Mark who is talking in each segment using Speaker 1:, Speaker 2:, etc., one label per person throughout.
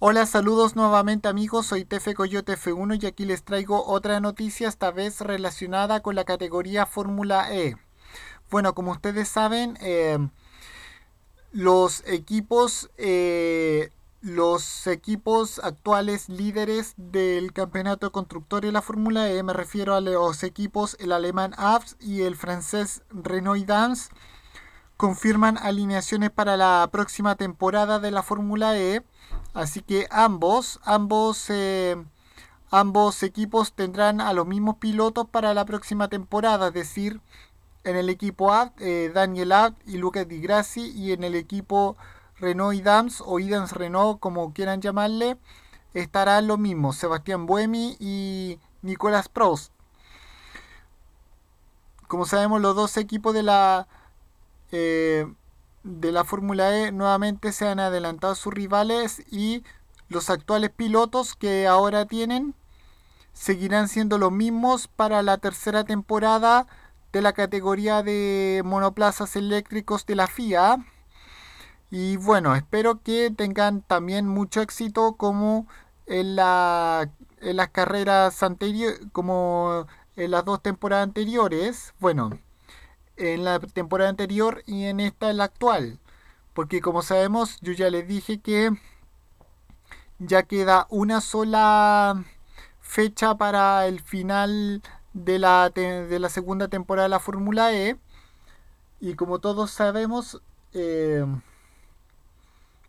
Speaker 1: Hola, saludos nuevamente amigos, soy Tefe Coyote F1 y aquí les traigo otra noticia, esta vez relacionada con la categoría Fórmula E. Bueno, como ustedes saben, em, los equipos... Eh, los equipos actuales líderes del campeonato constructor de la Fórmula E, me refiero a los equipos el alemán abs y el francés Renault dance confirman alineaciones para la próxima temporada de la Fórmula E Así que ambos, eh, ambos, equipos tendrán a los mismos pilotos para la próxima temporada, es decir, en el equipo eh, Daniel Abt y Lucas Di Grassi, y en el equipo Renault Dams o Idams Renault, como quieran llamarle, estarán los mismos, Sebastián Buemi y Nicolás Prost. Como sabemos, los dos equipos de la eh, de la Fórmula E nuevamente se han adelantado sus rivales y los actuales pilotos que ahora tienen seguirán siendo los mismos para la tercera temporada de la categoría de monoplazas eléctricos de la FIA. Y bueno, espero que tengan también mucho éxito como en, la, las carreras anteriores, como en las dos temporadas anteriores. Bueno, en la temporada anterior y en esta la actual. Porque como sabemos, yo ya les dije que ya queda una sola fecha para el final de la, de la segunda temporada de la Fórmula E. Y como todos sabemos, eh,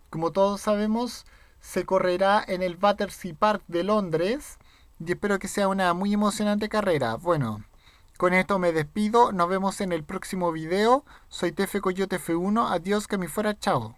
Speaker 1: como todos sabemos, se correrá en el Battersea Park de Londres. Y espero que sea una muy emocionante carrera. Bueno, con esto me despido, nos vemos en el próximo video. Soy Tefe Coyote F1, adiós, que me fuera, chao.